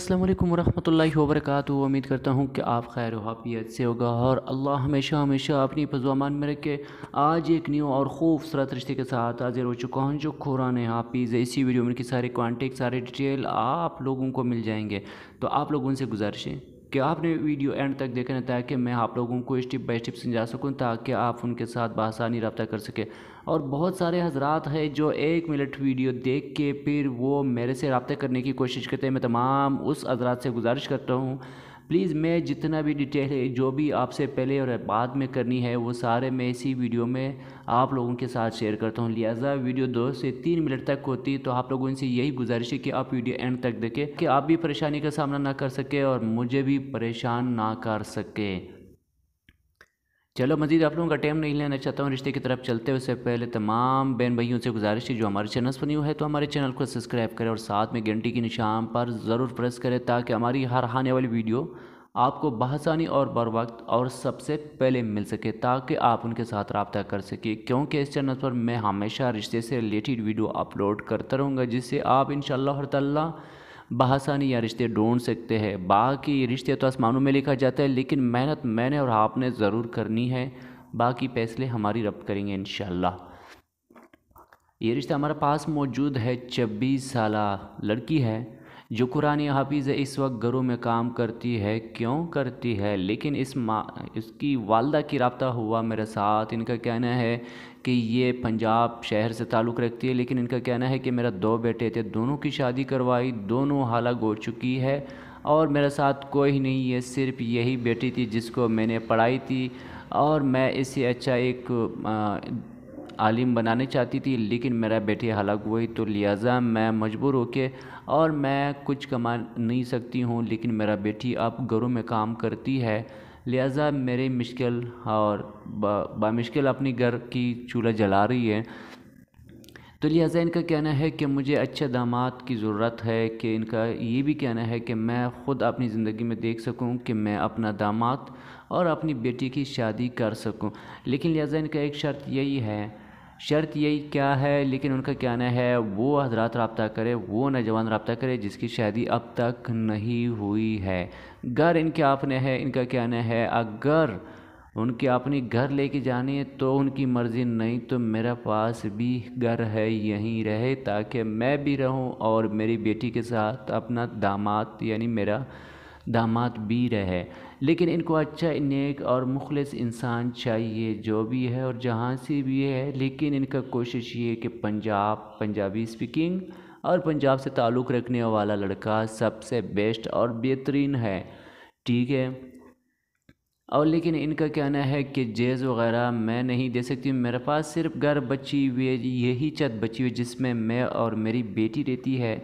असलम वरहि वबरक उम्मीद करता हूँ कि आप खैर वाफियत से होगा और अल्लाह हमेशा हमेशा अपनी पजुआमान में रखे आज एक न्यू और खूबसूरत रिश्ते के साथ हाजिर हो चुका हूँ जो खुरान हाफिज़ इसी वीडियो में उनकी सारे कॉन्टेक्ट सारे डिटेल आप लोगों को मिल जाएंगे तो आप उनसे गुजारिश गुजारिशें कि आपने वीडियो एंड तक देखना ताकि मैं आप लोगों को स्टेप बाई स्टेप समझा सकूं ताकि आप उनके साथ बसानी रब्ता कर सकें और बहुत सारे हजरात हैं जो एक मिनट वीडियो देख के फिर वो मेरे से रबता करने की कोशिश करते हैं मैं तमाम उस हजरात से गुजारिश करता हूँ प्लीज़ मैं जितना भी डिटेल है जो भी आपसे पहले और बाद में करनी है वो सारे मैं इसी वीडियो में आप लोगों के साथ शेयर करता हूँ लिहाजा वीडियो दो से तीन मिनट तक होती है तो आप लोगों से यही गुजारिश है कि आप वीडियो एंड तक देखें कि आप भी परेशानी का सामना ना कर सकें और मुझे भी परेशान ना कर सके चलो मजीद आप लोगों का टाइम नहीं लेना चाहता हूँ रिश्ते की तरफ चलते से पहले तमाम बहन भाइयों से गुजारिश है जो हमारे चैनल पर न्यू है तो हमारे चैनल को सब्सक्राइब करें और साथ में घंटी के निशान पर ज़रूर प्रेस करें ताकि हमारी हर आने वाली वीडियो आपको बहसानी और बर वक्त और सबसे पहले मिल सके ताकि आप उनके साथ रबता कर सके क्योंकि इस चैनल पर मैं हमेशा रिश्ते से रिलेटेड वीडियो अपलोड करता रहूँगा जिससे आप इन ताला बहासानी या रिश्ते ढूंढ सकते हैं बाकी रिश्ते तो आसमानों में लिखा जाता है लेकिन मेहनत मैंने और आपने ज़रूर करनी है बाकी फैसले हमारी रब करेंगे इन ये रिश्ता हमारे पास मौजूद है छब्बीस साल लड़की है जो कुरानी हाफिज़ है इस वक्त घरों में काम करती है क्यों करती है लेकिन इस माँ इसकी वालदा की रबता हुआ मेरे साथ इनका कहना है कि ये पंजाब शहर से ताल्लुक़ रखती है लेकिन इनका कहना है कि मेरा दो बेटे थे दोनों की शादी करवाई दोनों हालक हो चुकी है और मेरे साथ कोई नहीं है सिर्फ यही बेटी थी जिसको मैंने पढ़ाई थी और मैं इससे अच्छा एक आ, आलिम बनानी चाहती थी लेकिन मेरा बेटी हलाक हुई तो लिहाजा मैं मजबूर होके और मैं कुछ कमा नहीं सकती हूँ लेकिन मेरा बेटी अब घरों में काम करती है लिहाजा मेरे मुश्किल और बामुश्किल अपनी घर की चूल्हा जला रही है तो लिहाजा इनका कहना है कि मुझे अच्छे दामाद की ज़रूरत है कि इनका ये भी कहना है कि मैं ख़ुद अपनी ज़िंदगी में देख सकूं कि मैं अपना दामाद और अपनी बेटी की शादी कर सकूं लेकिन लिहाजा इनका एक शर्त यही है शर्त यही क्या है लेकिन उनका कहना है वो हजरात रबता करे वो नौजवान रबता करे जिसकी शादी अब तक नहीं हुई है घर इनके अपने है इनका कहना है अगर उनके अपनी घर लेके जाने तो उनकी मर्ज़ी नहीं तो मेरा पास भी घर है यहीं रहे ताकि मैं भी रहूं और मेरी बेटी के साथ अपना दामाद यानी मेरा दामाद भी रहे लेकिन इनको अच्छा नेक और मुखलस इंसान चाहिए जो भी है और जहाँ से भी है लेकिन इनका कोशिश ये कि पंजाब पंजाबी स्पीकिंग और पंजाब से ताल्लुक़ रखने वाला लड़का सबसे बेस्ट और बेहतरीन है ठीक है और लेकिन इनका कहना है कि जेज़ वगैरह मैं नहीं दे सकती मेरे पास सिर्फ घर बची हुई यही छत बची हुई जिसमें मैं और मेरी बेटी रहती है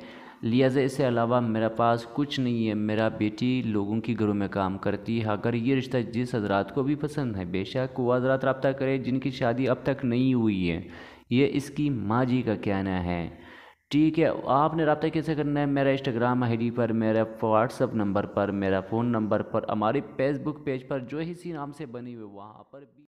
लिहाजा इसके अलावा मेरा पास कुछ नहीं है मेरा बेटी लोगों के घरों में काम करती है अगर ये रिश्ता जिस हजरात को भी पसंद है बेशक वो हजरात रबता करें जिनकी शादी अब तक नहीं हुई है ये इसकी माँ जी का कहना है ठीक है आपने रबता कैसे करना है मेरा इंस्टाग्राम आई डी पर मेरा व्हाट्सअप नंबर पर मेरा फ़ोन नंबर पर हमारे फेसबुक पेज पर जो ही सी नाम से बनी हुई वहाँ पर भी